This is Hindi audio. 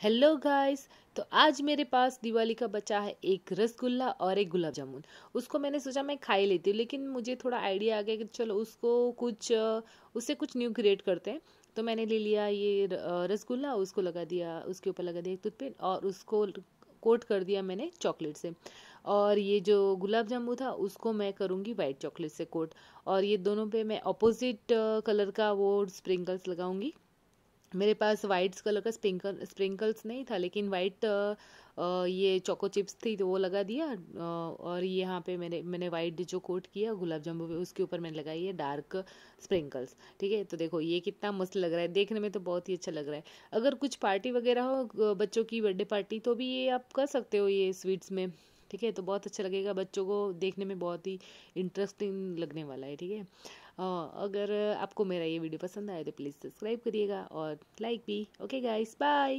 हेलो गाइस तो आज मेरे पास दिवाली का बचा है एक रसगुल्ला और एक गुलाब जामुन उसको मैंने सोचा मैं खा ही लेती हूँ लेकिन मुझे थोड़ा आइडिया आ गया कि चलो उसको कुछ उससे कुछ न्यू क्रिएट करते हैं तो मैंने ले लिया ये रसगुल्ला उसको लगा दिया उसके ऊपर लगा दिया एक टूथपेन और उसको कोट कर दिया मैंने चॉकलेट से और ये जो गुलाब जामुन था उसको मैं करूँगी वाइट चॉकलेट से कोट और ये दोनों पे मैं अपोजिट कलर का वो स्प्रिंकल्स लगाऊंगी मेरे पास वाइट्स कलर का स्प्रिंकल स्प्रिंकल्स नहीं था लेकिन वाइट ये चोको चिप्स थी तो वो लगा दिया और ये यहाँ पे मैंने मैंने वाइट जो कोट किया गुलाब जामुन उसके ऊपर मैंने लगाई है डार्क स्प्रिंकल्स ठीक है तो देखो ये कितना मस्त लग रहा है देखने में तो बहुत ही अच्छा लग रहा है अगर कुछ पार्टी वगैरह हो बच्चों की बर्थडे पार्टी तो भी ये आप कर सकते हो ये स्वीट्स में ठीक है तो बहुत अच्छा लगेगा बच्चों को देखने में बहुत ही इंटरेस्टिंग लगने वाला है ठीक है अगर आपको मेरा ये वीडियो पसंद आए तो प्लीज़ सब्सक्राइब करिएगा और लाइक भी ओके गाइस बाय